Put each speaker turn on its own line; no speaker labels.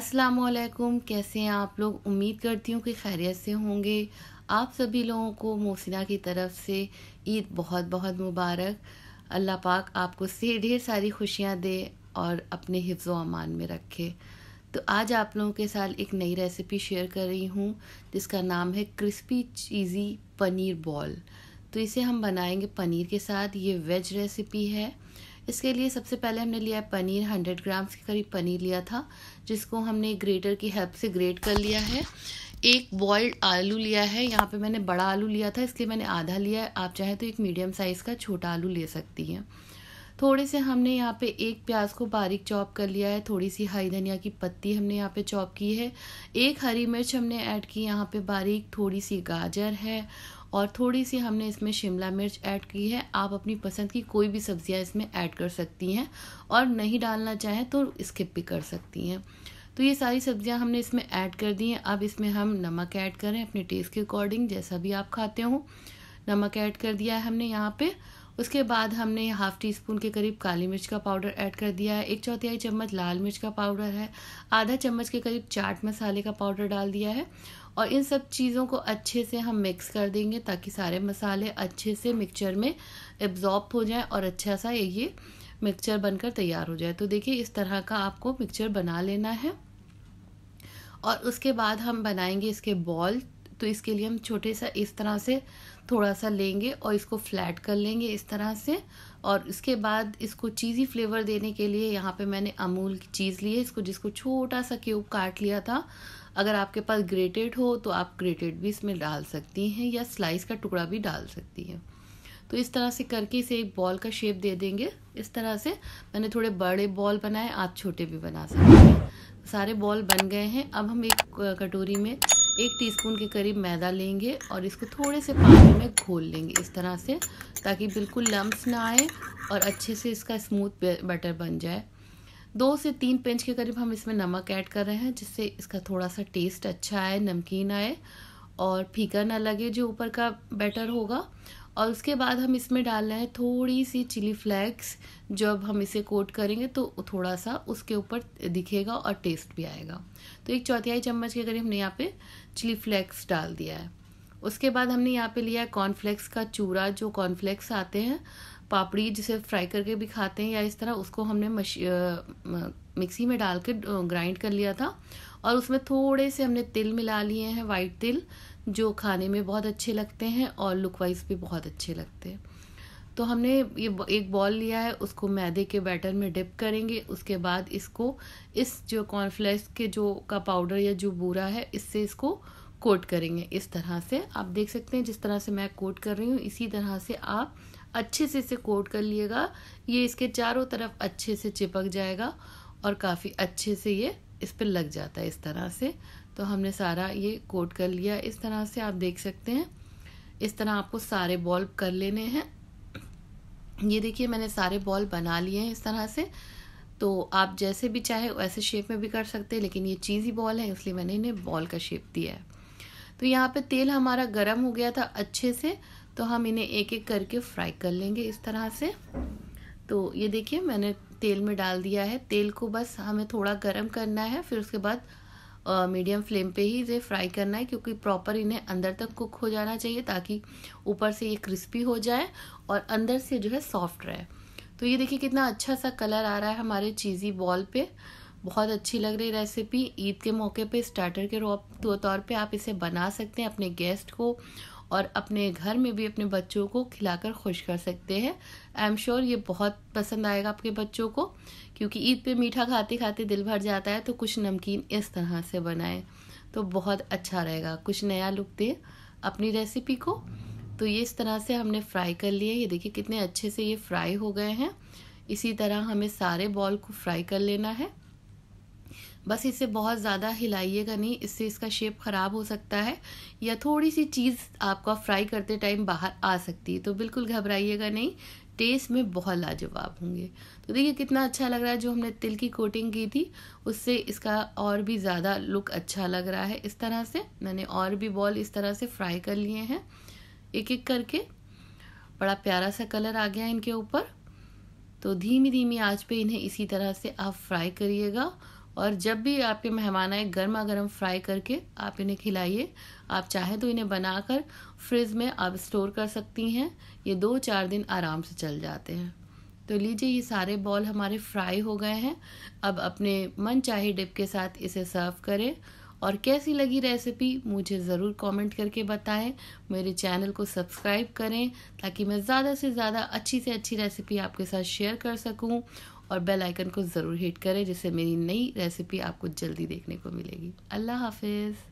असलकुम कैसे हैं आप लोग उम्मीद करती हूँ कि खैरियत से होंगे आप सभी लोगों को मोसिना की तरफ से ईद बहुत बहुत मुबारक अल्लाह पाक आपको से ढेर सारी खुशियाँ दे और अपने हिफ्ज़ अमान में रखे तो आज आप लोगों के साथ एक नई रेसिपी शेयर कर रही हूँ जिसका नाम है क्रिस्पी चीज़ी पनीर बॉल तो इसे हम बनाएंगे पनीर के साथ ये वेज रेसिपी है इसके लिए सबसे पहले हमने लिया है पनीर हंड्रेड ग्राम्स के करीब पनीर लिया था जिसको हमने ग्रेटर की हेल्प से ग्रेट कर लिया है एक बॉइल्ड आलू लिया है यहाँ पे मैंने बड़ा आलू लिया था इसलिए मैंने आधा लिया है आप चाहें तो एक मीडियम साइज़ का छोटा आलू ले सकती हैं थोड़े से हमने यहाँ पे एक प्याज को बारीक चॉप कर लिया है थोड़ी सी हरी धनिया की पत्ती हमने यहाँ पे चॉप की है एक हरी मिर्च हमने ऐड की यहाँ पे बारीक थोड़ी सी गाजर है और थोड़ी सी हमने इसमें शिमला मिर्च ऐड की है आप अपनी पसंद की कोई भी सब्जियां इसमें ऐड कर सकती हैं और नहीं डालना चाहें तो स्किप भी कर सकती हैं तो ये सारी सब्जियां हमने इसमें ऐड कर दी हैं अब इसमें हम नमक ऐड करें अपने टेस्ट के अकॉर्डिंग जैसा भी आप खाते हो नमक ऐड कर दिया है हमने यहाँ पर उसके बाद हमने हाफ़ टी स्पून के करीब काली मिर्च का पाउडर ऐड कर दिया है एक चौथाई चम्मच लाल मिर्च का पाउडर है आधा चम्मच के करीब चाट मसाले का पाउडर डाल दिया है और इन सब चीज़ों को अच्छे से हम मिक्स कर देंगे ताकि सारे मसाले अच्छे से मिक्सचर में एब्जॉर्ब हो जाए और अच्छा सा ये मिक्सचर बनकर तैयार हो जाए तो देखिए इस तरह का आपको मिक्सचर बना लेना है और उसके बाद हम बनाएंगे इसके बॉल तो इसके लिए हम छोटे सा इस तरह से थोड़ा सा लेंगे और इसको फ्लैट कर लेंगे इस तरह से और इसके बाद इसको चीज़ी फ्लेवर देने के लिए यहाँ पे मैंने अमूल की चीज़ ली है इसको जिसको छोटा सा क्यूब काट लिया था अगर आपके पास ग्रेटेड हो तो आप ग्रेटेड भी इसमें डाल सकती हैं या स्लाइस का टुकड़ा भी डाल सकती हैं तो इस तरह से करके इसे एक बॉल का शेप दे देंगे इस तरह से मैंने थोड़े बड़े बॉल बनाए आप छोटे भी बना सकते हैं सारे बॉल बन गए हैं अब हम एक कटोरी में एक टीस्पून के करीब मैदा लेंगे और इसको थोड़े से पानी में घोल लेंगे इस तरह से ताकि बिल्कुल लम्ब ना आए और अच्छे से इसका स्मूथ बटर बन जाए दो से तीन पिंच के करीब हम इसमें नमक ऐड कर रहे हैं जिससे इसका थोड़ा सा टेस्ट अच्छा आए नमकीन आए और फीका ना लगे जो ऊपर का बैटर होगा और उसके बाद हम इसमें डाल रहे हैं थोड़ी सी चिली फ्लेक्स जब हम इसे कोट करेंगे तो थोड़ा सा उसके ऊपर दिखेगा और टेस्ट भी आएगा तो एक चौथाई चम्मच के करीब हमने यहाँ पे चिली फ्लेक्स डाल दिया है उसके बाद हमने यहाँ पे लिया है कॉर्नफ्लेक्स का चूरा जो कॉर्नफ्लेक्स आते हैं पापड़ी जिसे फ्राई करके भी खाते हैं या इस तरह उसको हमने मश मिक्सी में डाल के ग्राइंड कर लिया था और उसमें थोड़े से हमने तिल मिला लिए हैं वाइट तिल जो खाने में बहुत अच्छे लगते हैं और लुक वाइज भी बहुत अच्छे लगते हैं तो हमने ये एक बॉल लिया है उसको मैदे के बैटर में डिप करेंगे उसके बाद इसको इस जो कॉर्नफ्लेक्स के जो का पाउडर या जो बूरा है इससे इसको कोट करेंगे इस तरह से आप देख सकते हैं जिस तरह से मैं कोट कर रही हूँ इसी तरह से आप अच्छे से इसे कोट कर लिएगा ये इसके चारों तरफ अच्छे से चिपक जाएगा और काफ़ी अच्छे से ये इस पर लग जाता है इस तरह से तो हमने सारा ये कोट कर लिया इस तरह से आप देख सकते हैं इस तरह आपको सारे बॉल कर लेने हैं ये देखिए मैंने सारे बॉल बना लिए हैं इस तरह से तो आप जैसे भी चाहे वैसे शेप में भी कर सकते हैं लेकिन ये चीज़ी बॉल है इसलिए मैंने इन्हें बॉल का शेप दिया है तो यहाँ पे तेल हमारा गर्म हो गया था अच्छे से तो हम इन्हें एक एक करके फ्राई कर लेंगे इस तरह से तो ये देखिए मैंने तेल में डाल दिया है तेल को बस हमें थोड़ा गर्म करना है फिर उसके बाद मीडियम फ्लेम पे ही इसे फ्राई करना है क्योंकि प्रॉपर इन्हें अंदर तक कुक हो जाना चाहिए ताकि ऊपर से ये क्रिस्पी हो जाए और अंदर से जो है सॉफ्ट रहे तो ये देखिए कितना अच्छा सा कलर आ रहा है हमारे चीज़ी बॉल पर बहुत अच्छी लग रही रेसिपी ईद के मौके पे स्टार्टर के तो तौर पे आप इसे बना सकते हैं अपने गेस्ट को और अपने घर में भी अपने बच्चों को खिलाकर खुश कर सकते हैं आई एम श्योर ये बहुत पसंद आएगा आपके बच्चों को क्योंकि ईद पे मीठा खाते खाते दिल भर जाता है तो कुछ नमकीन इस तरह से बनाएं तो बहुत अच्छा रहेगा कुछ नया लुक दें अपनी रेसिपी को तो ये इस तरह से हमने फ्राई कर लिए ये देखिए कितने अच्छे से ये फ्राई हो गए हैं इसी तरह हमें सारे बॉल को फ्राई कर लेना है बस इसे बहुत ज़्यादा हिलाइएगा नहीं इससे इसका शेप ख़राब हो सकता है या थोड़ी सी चीज़ आपका फ्राई करते टाइम बाहर आ सकती है तो बिल्कुल घबराइएगा नहीं टेस्ट में बहुत लाजवाब होंगे तो देखिए कितना अच्छा लग रहा है जो हमने तिल की कोटिंग की थी उससे इसका और भी ज़्यादा लुक अच्छा लग रहा है इस तरह से मैंने और भी बॉल इस तरह से फ्राई कर लिए हैं एक एक करके बड़ा प्यारा सा कलर आ गया इनके ऊपर तो धीमी धीमी आँच पे इन्हें इसी तरह से आप फ्राई करिएगा और जब भी आपके मेहमान आए गर्मा गर्म फ्राई करके आप इन्हें खिलाइए आप चाहे तो इन्हें बनाकर फ्रिज में आप स्टोर कर सकती हैं ये दो चार दिन आराम से चल जाते हैं तो लीजिए ये सारे बॉल हमारे फ्राई हो गए हैं अब अपने मन चाहे डिप के साथ इसे सर्व करें और कैसी लगी रेसिपी मुझे ज़रूर कमेंट करके बताएं मेरे चैनल को सब्सक्राइब करें ताकि मैं ज़्यादा से ज़्यादा अच्छी से अच्छी रेसिपी आपके साथ शेयर कर सकूं और बेल आइकन को ज़रूर हिट करें जिससे मेरी नई रेसिपी आपको जल्दी देखने को मिलेगी अल्लाह हाफिज़